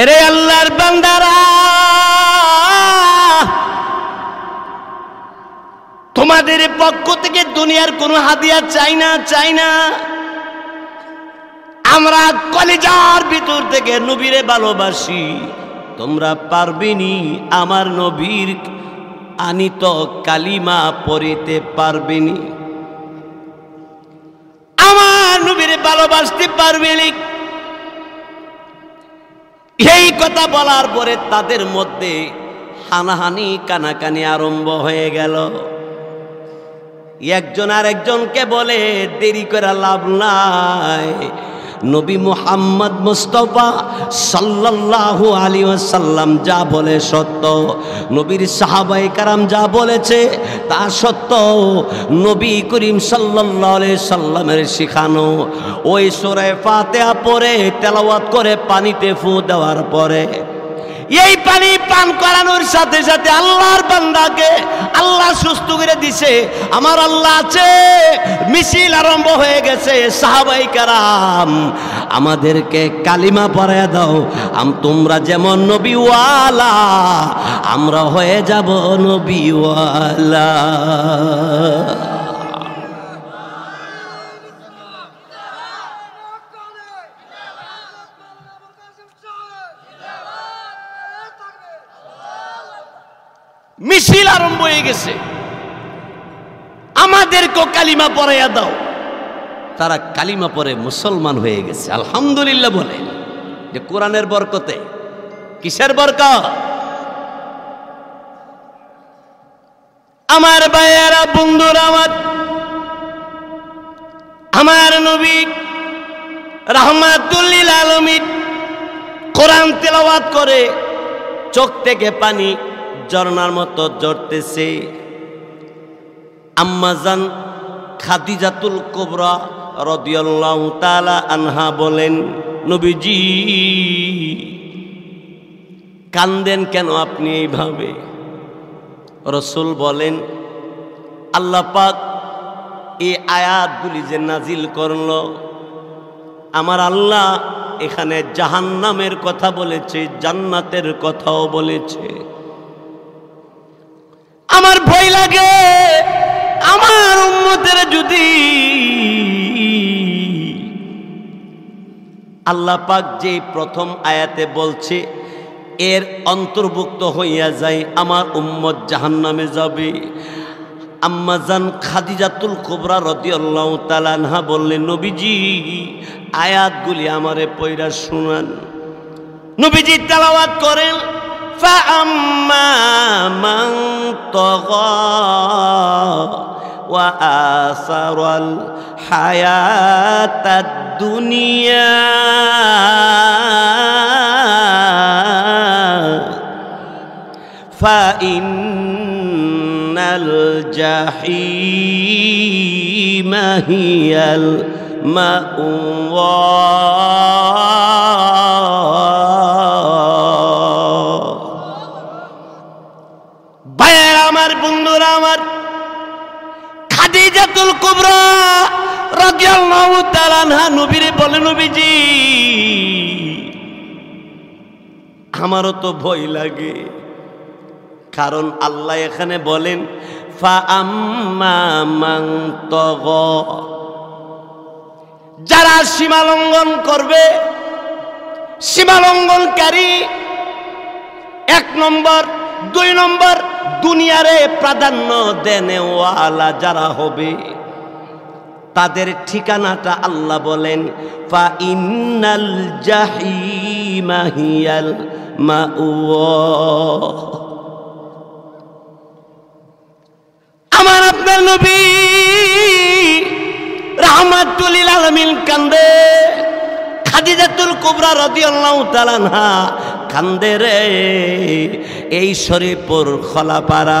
এরে আল্লাহর বান্দারা তোমাদের পক্ষ থেকে দুনিয়ার কোনো হাদিয়া চাই না চাই না আমরা কলিজার ভিতর থেকে নবীরে ভালোবাসি তোমরা পারবেনি আমার নবীর আনিত কালিমা পড়িতে পারবেনি আমার নবীরে ভালোবাসতে পারবেনি এই কথা বলার পরে তাদের মধ্যে হানাহানি কানাকানি আরম্ভ হয়ে গেল একজন আর একজনকে বলে দেরি করা লাভ নাই নবী মুহাম্মদ মুস্তফা সাল্লাল্লাহু আলী ওয়াসাল্লাম যা বলে সত্য নবীর সাহাবাই কারাম যা বলেছে তা সত্য নবী করিম সাল্লাল্লাহু আলাইহি সাল্লামের শিখানো ওই সূরা ফাতিহা পড়ে তেলাওয়াত করে পানিতে ফু দেওয়ার পরে এই পানি পান করানোর সাথে সাথে আল্লাহর বান্দাকে আল্লাহ সুস্থ করে দিছে আমার আল্লাহ আছে মিছিল আরম্ভ হয়ে গেছে সাহাবাই কারাম আমাদেরকে কালিমা পড়ায় দাও আম তোমরা যেমন নবীওয়ালা আমরা হয়ে যাব নবীওয়ালা মিছিল আরম্ভ হয়ে গেছে আমাদেরকে কালিমা পড়াইয়া দাও তারা কালিমা পরে মুসলমান হয়ে গেছে আলহামদুলিল্লাহ বলে যে কোরআনের বরকতে কিসের বরকত আমার বায়েরা বন্ধুর আমার আমার নবী রহমাতুল্লিল আলমিন কোরআন তেলাওয়াত করে চোখ থেকে পানি ঝর্ণার মতো জড়তেছে আম্মাজান খাদিজাতুল কোবরা রদিয়াল্লাহু আনহা বলেন নবীজি কান্দেন কেন আপনি এইভাবে রসুল বলেন আল্লাহ পাক এই আয়াতগুলি যে নাজিল করল আমার আল্লাহ এখানে জাহান্নামের কথা বলেছে জান্নাতের কথাও বলেছে আমার ভয় লাগে আমার উন্মতের যদি আল্লাহ পাক যে প্রথম আয়াতে বলছে এর অন্তর্ভুক্ত হইয়া যায় আমার উম্মত জাহান নামে যাবে আম্মাজান খাদিজাতুল কোবরা রদিয়াল্লাহ তালানহা বললে নবীজি আয়াতগুলি আমারে পৈরা শুনান নবীজি তালাওয়াত করেন فأما من طغى وآثر الحياة الدنيا فإن الجحيم هي المأوى আমারও তো ভয় লাগে কারণ আল্লাহ এখানে বলেন ফা আম্মা মাং তগ যারা সীমালঙ্ঘন করবে সীমালঙ্ঘনকারী এক নম্বর দুই নম্বর দুনিয়ারে প্রাধান্য দেনেওয়ালা যারা হবে তাদের ঠিকানাটা আল্লাহ বলেন আমার আপনার নবী রাহমাতুলিল আলমিন কান্দে খাদিজাতুল কুবরা রদিয়াল্লাহু তাআলা কান্দে রে এই শরীফপুর খলাপাড়া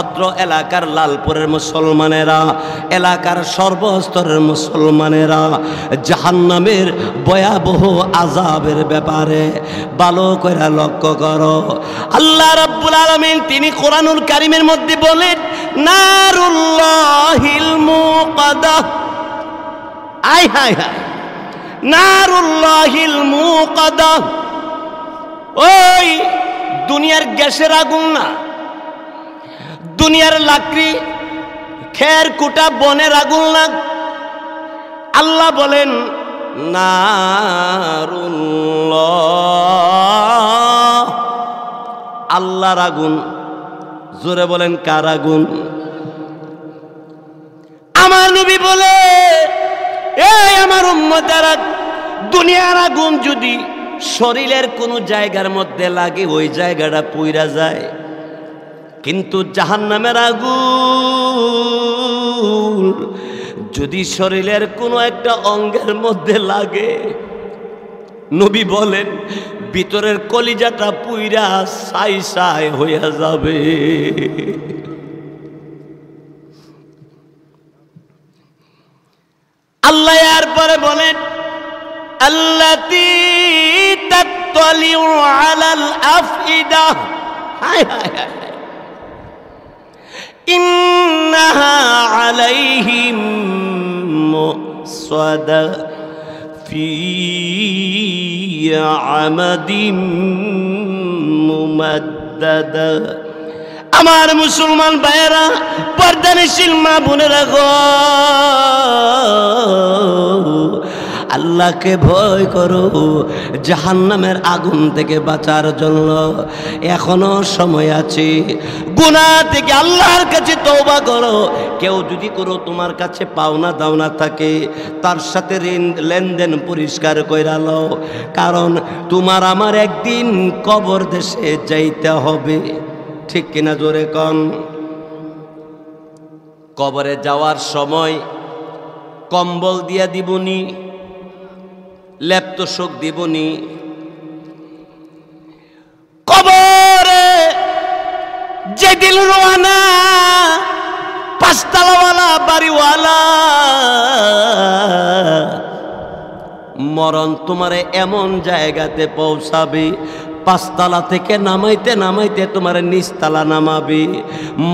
অত্র এলাকার লালপুরের মুসলমানেরা এলাকার সর্বস্তরের মুসলমানেরা জাহান্নামের ভয়াবহ আজাবের ব্যাপারে ভালো করে লক্ষ্য করো আল্লাহ রাব্বুল আলামিন তিনি কোরআনুল কারিমের মধ্যে বলেন নারুল্লাহিল মুকাদ্দাহ আয় হায় হায় নারুল্লাহিল মুকাদা ওই দুনিয়ার গ্যাসের আগুন না দুনিয়ার লাকড়ি খের কুটা বনের আগুন না আল্লাহ বলেন আল্লাহর আগুন জোরে বলেন কার আগুন আমার নবী বলে এই আমার উম্মতারা দুনিয়ার আগুন যদি শরীরের কোনো জায়গার মধ্যে লাগে ওই জায়গাটা পুইরা যায় কিন্তু জাহান নামের আগু যদি শরীরের কোনো একটা অঙ্গের মধ্যে লাগে নবী বলেন ভিতরের কলিজাটা পুইরা সাই সাই হইয়া যাবে আল্লাহ পরে বলেন التي تطلع على الأفئدة إنها عليهم مؤصدة في عمد ممددة আমার মুসলমান ভাইয়েরা পর্দানিশীল মা বোনেরা গো আল্লাহকে ভয় করো জাহান্নামের আগুন থেকে বাঁচার জন্য এখনো সময় আছে গুনা থেকে আল্লাহর কাছে তৌবা করো কেউ যদি করো তোমার কাছে পাওনা দাওনা থাকে তার সাথে ঋণ লেনদেন পরিষ্কার করে লো কারণ তোমার আমার একদিন কবর দেশে যাইতে হবে ঠিক কিনা জোরে কন কবরে যাওয়ার সময় কম্বল দিয়া দিবনি ল্যাপ তো শোক দেবনি কবরে দিল রোয়ানা পাঁচতলাওয়ালা বাড়িওয়ালা মরণ তোমারে এমন জায়গাতে পৌঁছাবে পাঁচতলা থেকে নামাইতে নামাইতে তোমার নিচতলা নামাবে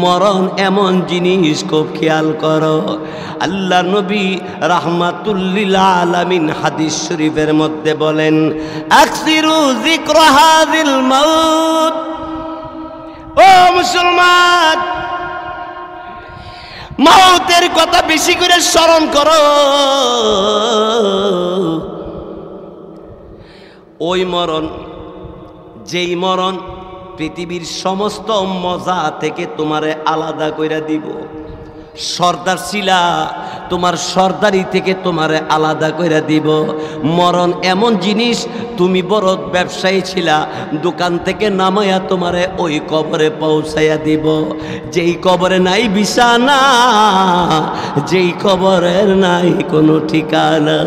মরণ এমন জিনিস খুব খেয়াল কর আল্লাহ নবী রাহমাতুল্লিল আলমিন হাদিস শরীফের মধ্যে বলেন মাউত ও মুসলমান মাউতের কথা বেশি করে স্মরণ করো ওই মরণ যেই মরণ পৃথিবীর সমস্ত মজা থেকে তোমারে আলাদা কইরা দিব সর্দার শিলা তোমার সর্দারি থেকে তোমারে আলাদা কইরা দিব মরণ এমন জিনিস তুমি বড় ব্যবসায়ী ছিলা দোকান থেকে নামাইয়া তোমারে ওই কবরে পৌঁছাইয়া দিব যেই কবরে নাই বিছানা যেই কবরের নাই কোনো ঠিকানা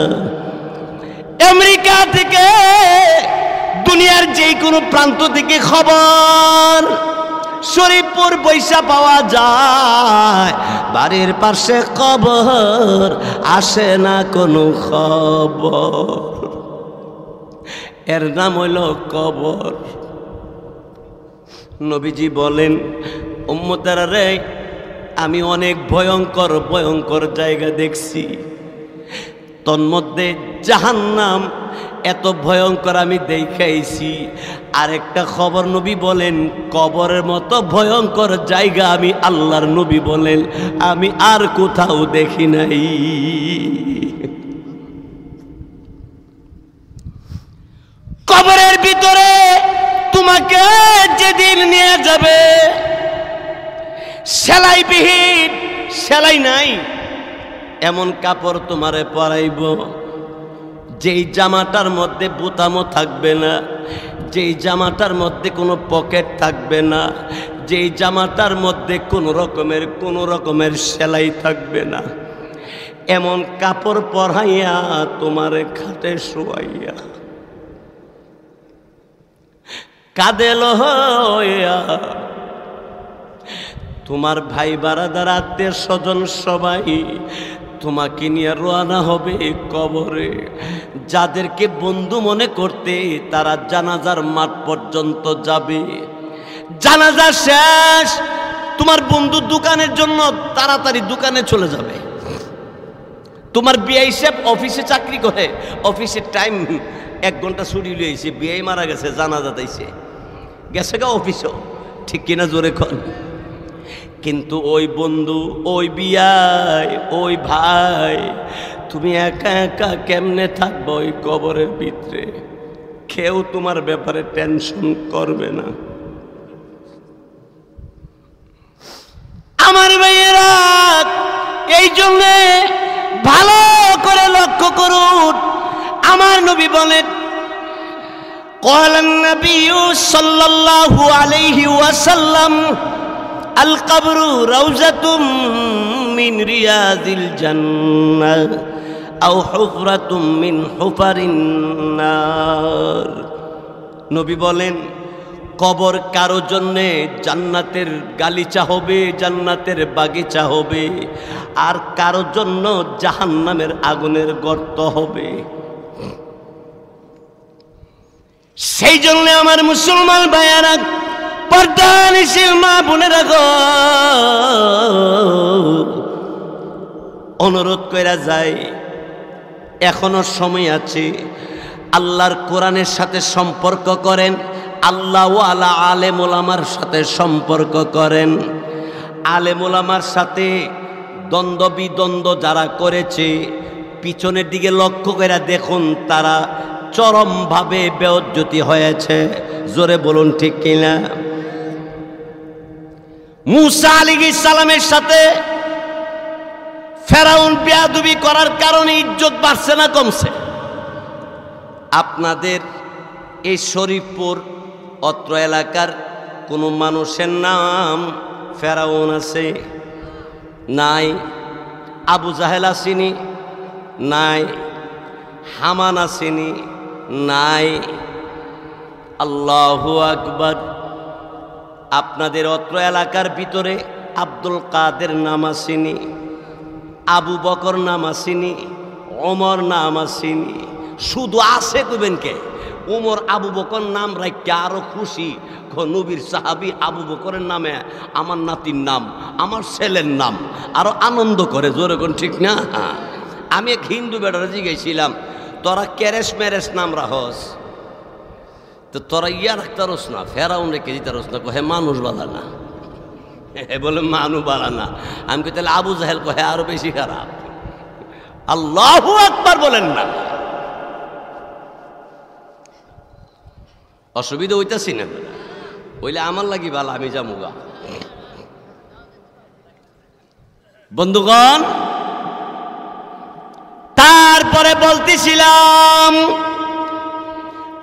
আমেরিকা থেকে দুনিয়ার যে কোনো প্রান্ত থেকে খবর শরীফপুর পয়সা পাওয়া যায় বাড়ির পাশে খবর আসে না কোনো খবর এর নাম হইল কবর নবীজি বলেন উম্মতারা রে আমি অনেক ভয়ঙ্কর ভয়ঙ্কর জায়গা দেখছি তন্মধ্যে জাহান্নাম এত ভয়ঙ্কর আমি দেখাইছি আরেকটা খবর নবী বলেন কবরের মতো ভয়ঙ্কর জায়গা আমি আল্লাহর নবী বলেন আমি আর কোথাও দেখি নাই কবরের ভিতরে তোমাকে যেদিন নিয়ে যাবে সেলাই বিহীন সেলাই নাই এমন কাপড় তোমারে পরাইব যেই জামাটার মধ্যে বোতামও থাকবে না যেই জামাটার মধ্যে কোনো পকেট থাকবে না যেই জামাটার মধ্যে কোনো রকমের কোনো রকমের সেলাই থাকবে না এমন কাপড় পরাইয়া তোমার খাটে শোয়াইয়া কাঁদে লহয়া তোমার ভাই বারাদার আত্মীয় স্বজন সবাই তোমাকে নিয়ে রোয়ানা হবে কবরে যাদেরকে বন্ধু মনে করতে তারা জানাজার মাঠ পর্যন্ত যাবে জানাজা শেষ তোমার বন্ধু দোকানের জন্য তাড়াতাড়ি দোকানে চলে যাবে তোমার বিআই সাহেব অফিসে চাকরি করে অফিসের টাইম এক ঘন্টা ছুটি লিয়েছে বিআই মারা গেছে জানাজা তাইছে গেছে গা অফিসও ঠিক কিনা জোরে খন কিন্তু ওই বন্ধু ওই বিয়ায় ওই ভাই তুমি একা একা কেমনে থাকবো ওই কবরের ভিতরে কেউ তোমার ব্যাপারে টেনশন করবে না আমার ভাইয়েরা এই জন্য ভালো করে লক্ষ্য করুন আমার নবী বলেন قال নবী সাল্লাল্লাহু আলাইহি ওয়াসাল্লাম আল কাবরু রাউজাতুম মিন রিয়াজিল জান্নাহ আও হুফরাতুম মিন হুফারিন নবী বলেন কবর কারো জন্যে জান্নাতের গালিচা হবে জান্নাতের বাগিচা হবে আর কারো জন্য জাহান্নামের আগুনের গর্ত হবে সেই জন্য আমার মুসলমান ভাইয়ারা পর্দানিশীল মা বোনেরা গো অনুরোধ করা যায় এখনো সময় আছে আল্লাহর কোরআনের সাথে সম্পর্ক করেন আল্লাহ আলা আলেম সাথে সম্পর্ক করেন আলেম সাথে দ্বন্দ্ব বিদ্বন্দ্ব যারা করেছে পিছনের দিকে লক্ষ্য করে দেখুন তারা চরমভাবে বেজ্যোতি হয়েছে জোরে বলুন ঠিক কিনা মুসা আলী ইসালামের সাথে ফেরাউন পেয়াদুবি করার কারণে ইজ্জত বাড়ছে না কমছে আপনাদের এই শরীফপুর অত্র এলাকার কোনো মানুষের নাম ফেরাউন আছে নাই আবু জাহেল আসিনি নাই হামান আসিনি নাই আল্লাহ আকবর আপনাদের অত্র এলাকার ভিতরে আব্দুল কাদের নাম আসিনি আবু বকর নাম আসিনি অমর নাম আসিনি শুধু আসে কবেন কে ওমর আবু বকর নাম রাখকে আরো খুশি নবীর সাহাবি আবু বকরের নামে আমার নাতির নাম আমার ছেলের নাম আরো আনন্দ করে জোরে কোন ঠিক না আমি এক হিন্দু বেটারে জিগেছিলাম তোরা ক্যারেস ম্যারেস নাম রাহস তো তোরা ইয়া রাখতারস না ফেরাউন রেখে দিতারস না কহে মানুষ বালা না হে বলে মানু বালা না আমি কে তাহলে আবু জাহেল কহে আরো বেশি খারাপ আল্লাহ একবার বলেন না অসুবিধা হইতাছি না ওইলে আমার লাগি ভালো আমি যামুগা বন্ধুগণ তারপরে বলতেছিলাম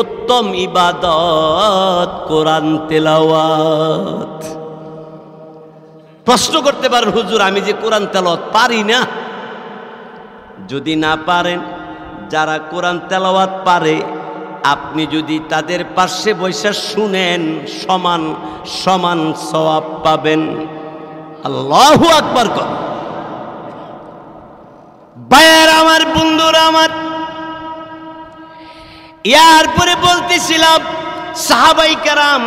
উত্তম ইবাদত কোরআন তেলাওয়াত প্রশ্ন করতে পারেন হুজুর আমি যে কোরআন তেলাওয়াত পারি না যদি না পারেন যারা কোরআন তেলাওয়াত পারে আপনি যদি তাদের পাশে বৈশা শুনেন সমান সমান সওয়াব পাবেন আল্লাহ আকবার কর বায়ার আমার বন্ধুরা আমার ইয়ারপরে বলতেছিলাম সাহাবাই কারাম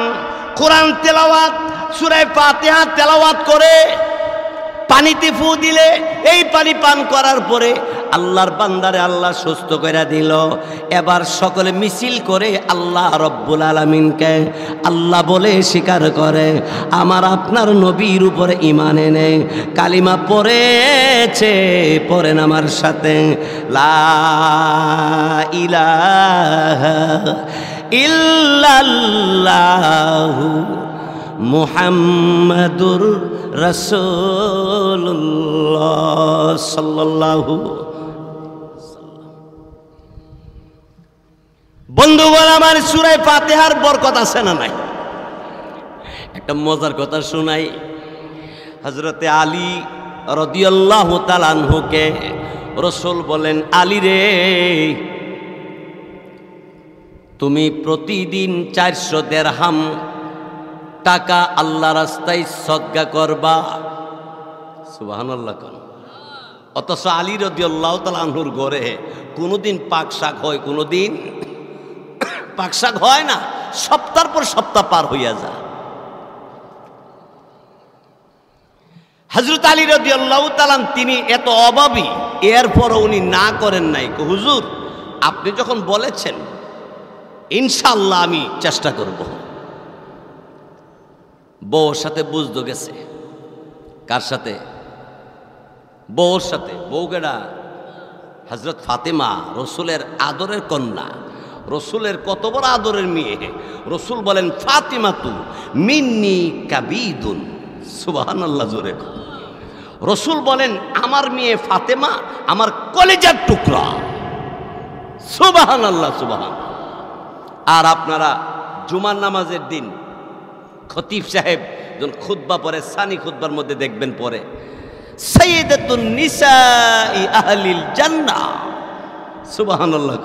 কোরআন তেলাওয়াত সুরায় পাতেহা তেলাওয়াত করে পানিতে ফু দিলে এই পানি পান করার পরে আল্লাহর বান্দারে আল্লাহ সুস্থ করে দিল এবার সকলে মিছিল করে আল্লাহ রব্বুল আলমিনকে আল্লাহ বলে স্বীকার করে আমার আপনার নবীর উপরে ইমান এনে কালিমা পড়েছে পড়েন আমার সাথে লা ইলাহা ইল্লাল্লাহু মুহাম্মাদুর রাসূলুল্লাহ সাল্লাল্লাহু বন্ধুগণ আমার সুরায় ফাতেহার বরকত আছে না নাই একটা মজার কথা শোনাই হজরতে আলী রদিয়াল্লাহ তালানহুকে রসুল বলেন আলী রে তুমি প্রতিদিন চারশো দেড়হাম টাকা আল্লাহ রাস্তায় সজ্ঞা করবা সুবাহান্লাহ কন অথচ আলী রদিয়াল্লাহ তালানহুর ঘরে কোনোদিন পাক শাক হয় কোনোদিন পাকশাক হয় না সপ্তাহ পর সপ্তাহ পার হইয়া যায় হজরত আলী রবি আল্লাহ তালাম তিনি এত অভাবী এরপরও উনি না করেন নাই হুজুর আপনি যখন বলেছেন ইনশাল্লাহ আমি চেষ্টা করব বউর সাথে বুঝতে গেছে কার সাথে বউর সাথে বউগেরা হজরত ফাতেমা রসুলের আদরের কন্যা রসুলের কত বড় আদরের মেয়ে রসুল বলেন ফাতিমাতু মিন্নি কাবিদুন সুবাহ আল্লাহ জোরে রসুল বলেন আমার মেয়ে ফাতেমা আমার কলেজার টুকরা সুবাহান আল্লাহ সুবাহান আর আপনারা জুমার নামাজের দিন খতিফ সাহেব যখন খুদ্া পরে সানি খুদ্বার মধ্যে দেখবেন পরে সৈয়দাতুন নিসা আহলিল আল্লাহ সুবহানাল্লাহ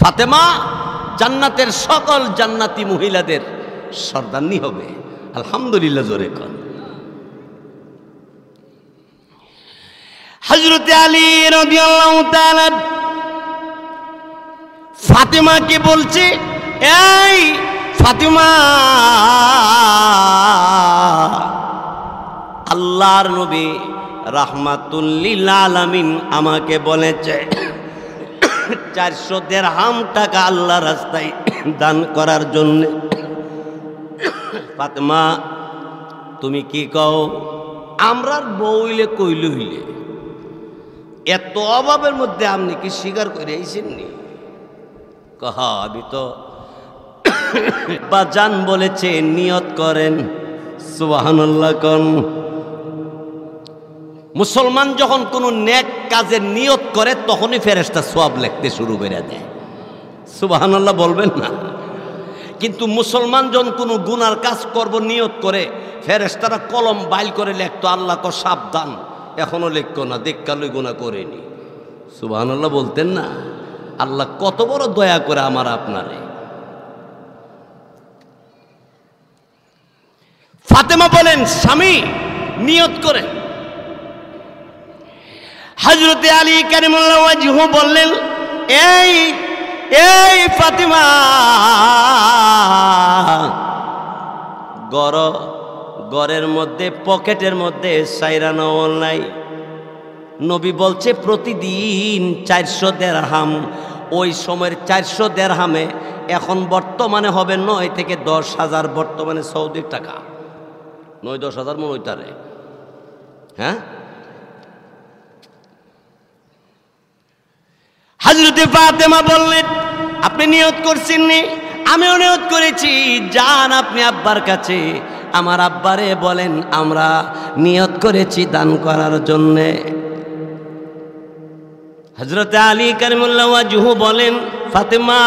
ফাতেমা জান্নাতের সকল জান্নাতি মহিলাদের সর্দান্নি হবে আলহামদুলিল্লাহ জোরে কন হজরতে আলী ফাতেমাকে বলছে এই ফাতেমা আল্লাহর নবী রাহমাতুল্লিল আলামিন আমাকে বলেছে চারশো দেড়হাম টাকা আল্লাহ রাস্তায় দান করার জন্য ফাতেমা তুমি কি কও আমরার বউলে কইল হইলে এত অভাবের মধ্যে আপনি কি স্বীকার করে আইসেননি কহ আমি তো বা জান বলেছে নিয়ত করেন সুবাহান্লাহ কন মুসলমান যখন কোনো নেক কাজে নিয়ত করে তখনই ফেরেস্তা সব লিখতে শুরু করে দেয় সুবাহান্লাহ বলবেন না কিন্তু মুসলমান যখন কোনো গুনার কাজ করব নিয়ত করে ফেরেস্তারা কলম বাইল করে লেখতো আল্লাহ ক সাবধান এখনও লিখতো না দেখালই গুণা করেনি সুবাহান্লাহ বলতেন না আল্লাহ কত বড় দয়া করে আমার আপনারে ফাতেমা বলেন স্বামী নিয়ত করেন হজরতে আলী কারিমুল্লাহ বললেন এই এই ফাতিমা গড় গড়ের মধ্যে পকেটের মধ্যে সাইরানো নাই নবী বলছে প্রতিদিন চারশো দেড়হাম ওই সময়ের চারশো দেড়হামে এখন বর্তমানে হবে নয় থেকে দশ হাজার বর্তমানে সৌদির টাকা নয় দশ হাজার মনে হইতারে হ্যাঁ হাজরতে ফাতেমা বললেন আপনি নিয়ত করছেন নি আমিও নিয়ত করেছি যান আপনি আব্বার কাছে আমার আব্বারে বলেন আমরা নিয়ত করেছি দান করার জন্যে হজরত আলী কারিমুল্লাহ জুহু বলেন ফাতেমা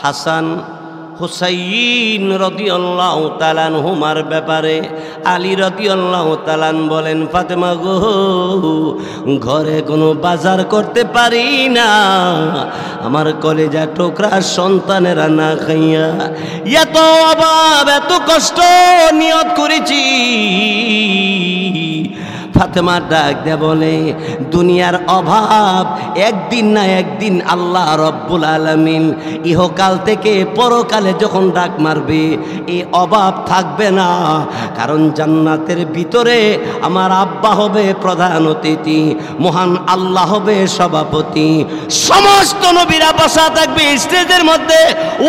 হাসান হুসাইন রদিয়াল্লাহ তালান হুমার ব্যাপারে আলী রদিয়াল্লাহ তালান বলেন ফাতেমা গো ঘরে কোনো বাজার করতে পারি না আমার কলেজা টোকরা সন্তানেরা না খাইয়া এত অভাব এত কষ্ট নিয়ত করেছি ফাতেমার ডাক দে বলে দুনিয়ার অভাব একদিন না একদিন আল্লাহ রব্বুল আলমিন ইহকাল থেকে পরকালে যখন ডাক মারবে এই অভাব থাকবে না কারণ জান্নাতের ভিতরে আমার আব্বা হবে প্রধান অতিথি মহান আল্লাহ হবে সভাপতি সমস্ত নবীরা বসা থাকবে স্টেজের মধ্যে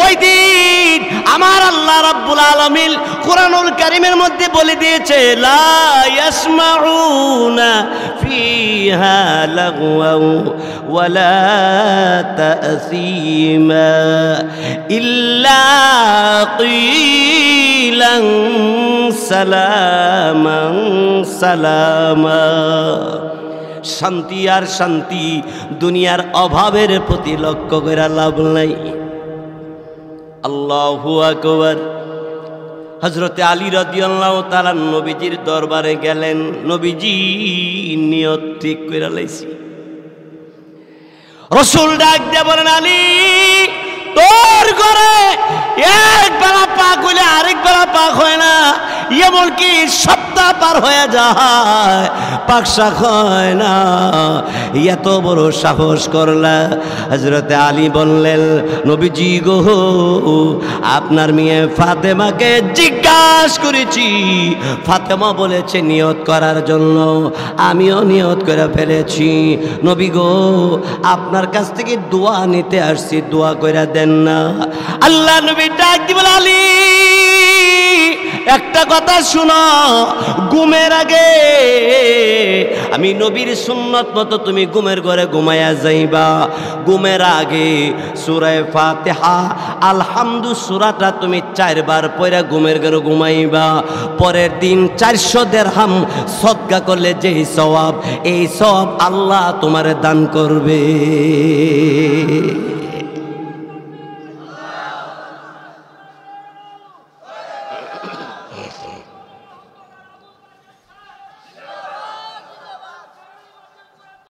ওই দিন আমার আল্লাহ রব্বুল আলমিন কোরআনুল কারিমের মধ্যে বলে দিয়েছে লা ইয়াসমাউ يسمعون فيها لغوا ولا تأثيما إلا قيلا سلاما سلاما শান্তি আর শান্তি দুনিয়ার অভাবের প্রতি লক্ষ্য করে লাভ নাই আল্লাহু আকবার হজরতে আলী রদিয়াল্লাহ তারা নবীজির দরবারে গেলেন নবীজি নিয়ত ঠিক করে লাইছি রসুল ডাক দেবেন আলী তোর ঘরে এক বেলা পাক হইলে আরেক বেলা পাক হয় না এমনকি সপ্তাহ পার হয়ে যায় পাক শাক হয় না এত বড় সাহস করলা হজরতে আলী বললেন নবীজি গো আপনার মেয়ে ফাতেমাকে জিজ্ঞাসা করেছি ফাতেমা বলেছে নিয়ত করার জন্য আমিও নিয়ত করে ফেলেছি নবী গো আপনার কাছ থেকে দোয়া নিতে আসছি দোয়া করে দেন না আল্লাহ নবী ডাক দি আলী একটা কথা শোনো ঘুমের আগে আমি নবীর সুন্নত মতো তুমি ঘুমের ঘরে ঘুমায়া যাইবা ঘুমের আগে সুরায় ফাতেহা আলহামদু সুরাটা তুমি চারবার পরে ঘুমের ঘরে ঘুমাইবা পরের দিন চারশো দেড়হাম সদ্গা করলে যেই সওয়াব এই সব আল্লাহ তোমার দান করবে